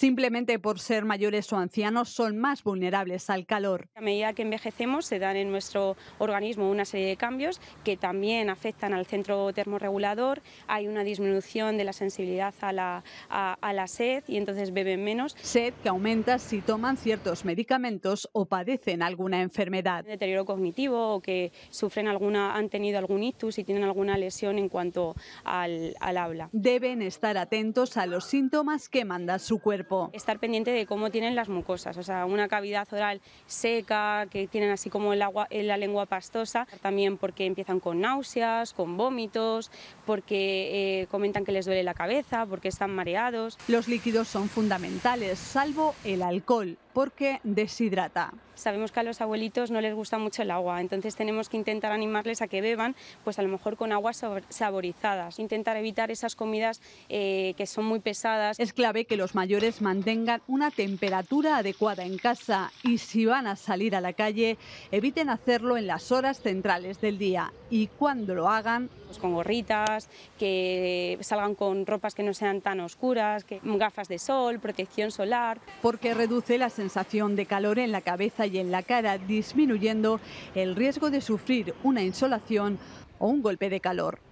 Simplemente por ser mayores o ancianos son más vulnerables al calor. A medida que envejecemos se dan en nuestro organismo una serie de cambios que también afectan al centro termorregulador, hay una disminución de la sensibilidad a la, sed y entonces beben menos. Sed que aumenta si toman ciertos medicamentos o padecen alguna enfermedad. Deterioro cognitivo o que sufren alguna, han tenido algún ictus y tienen alguna lesión en cuanto al, al habla. Deben estar atentos a los síntomas que manda su cuerpo. Estar pendiente de cómo tienen las mucosas, o sea, una cavidad oral seca, que tienen así como el agua, la lengua pastosa, también porque empiezan con náuseas, con vómitos, porque eh, comentan que les duele la cabeza, porque están mareados. Los líquidos son fundamentales, salvo el alcohol porque deshidrata. Sabemos que a los abuelitos no les gusta mucho el agua, entonces tenemos que intentar animarles a que beban, pues a lo mejor con aguas saborizadas, intentar evitar esas comidas eh, que son muy pesadas. Es clave que los mayores mantengan una temperatura adecuada en casa y si van a salir a la calle, eviten hacerlo en las horas centrales del día y cuando lo hagan... Pues con gorritas, que salgan con ropas que no sean tan oscuras, que, gafas de sol, protección solar. Porque reduce las sensación de calor en la cabeza y en la cara, disminuyendo el riesgo de sufrir una insolación o un golpe de calor.